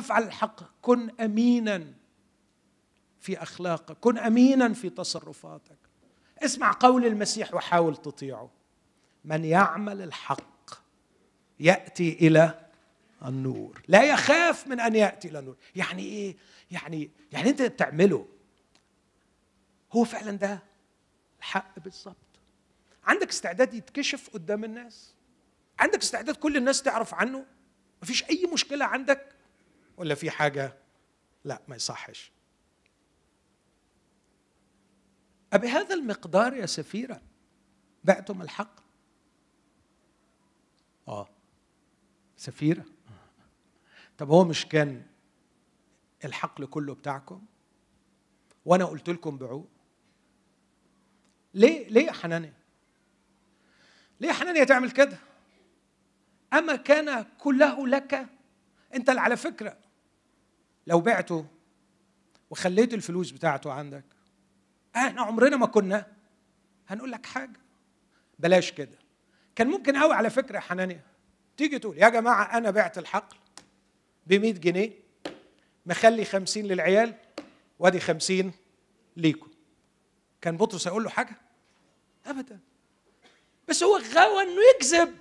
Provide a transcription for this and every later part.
افعل الحق كن امينا في اخلاقك كن امينا في تصرفاتك اسمع قول المسيح وحاول تطيعه من يعمل الحق ياتي الى النور لا يخاف من ان ياتي الى النور يعني ايه يعني يعني انت بتعمله هو فعلا ده الحق بالظبط عندك استعداد يتكشف قدام الناس عندك استعداد كل الناس تعرف عنه مفيش اي مشكله عندك ولا في حاجه لا ما يصحش أبهذا المقدار يا سفيرة بعتم الحق آه سفيرة طب هو مش كان الحقل كله بتاعكم وأنا قلت لكم بيعوه ليه ليه يا حنانية ليه يا حنانية تعمل كده أما كان كله لك أنت على فكرة لو بعته وخليت الفلوس بتاعته عندك احنا عمرنا ما كنا هنقول لك حاجه بلاش كده كان ممكن قوي على فكره يا حنانية تيجي تقول يا جماعه انا بعت الحقل ب 100 جنيه مخلي 50 للعيال وادي 50 ليكم كان بطرس هيقول له حاجه ابدا بس هو غوى انه يكذب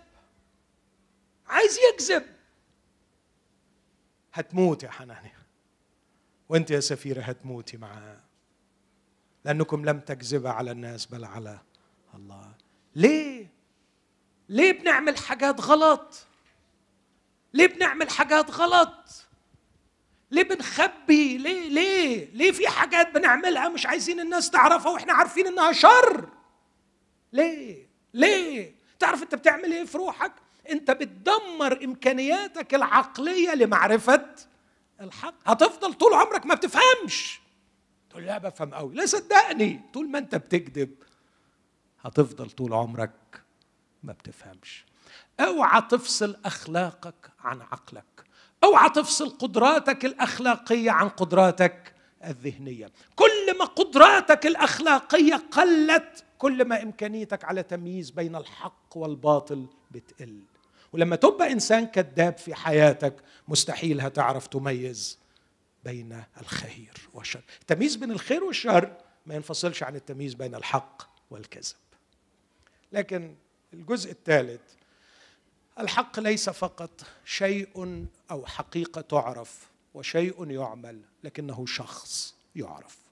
عايز يكذب هتموت يا حنانيه وانت يا سفيرة هتموتي معاه لأنكم لم تكذبا على الناس بل على الله ليه؟ ليه بنعمل حاجات غلط؟ ليه بنعمل حاجات غلط؟ ليه بنخبي؟ ليه ليه؟ ليه في حاجات بنعملها مش عايزين الناس تعرفها واحنا عارفين انها شر؟ ليه؟ ليه؟ تعرف انت بتعمل ايه في روحك؟ انت بتدمر امكانياتك العقليه لمعرفه الحق هتفضل طول عمرك ما بتفهمش تقول لا بفهم قوي لا صدقني طول ما انت بتكذب هتفضل طول عمرك ما بتفهمش اوعى تفصل اخلاقك عن عقلك اوعى تفصل قدراتك الاخلاقيه عن قدراتك الذهنيه كل ما قدراتك الاخلاقيه قلت كل ما امكانيتك على تمييز بين الحق والباطل بتقل ولما تبقى انسان كذاب في حياتك مستحيل هتعرف تميز بين الخير والشر التمييز بين الخير والشر ما ينفصلش عن التمييز بين الحق والكذب لكن الجزء الثالث الحق ليس فقط شيء او حقيقه تعرف وشيء يعمل لكنه شخص يعرف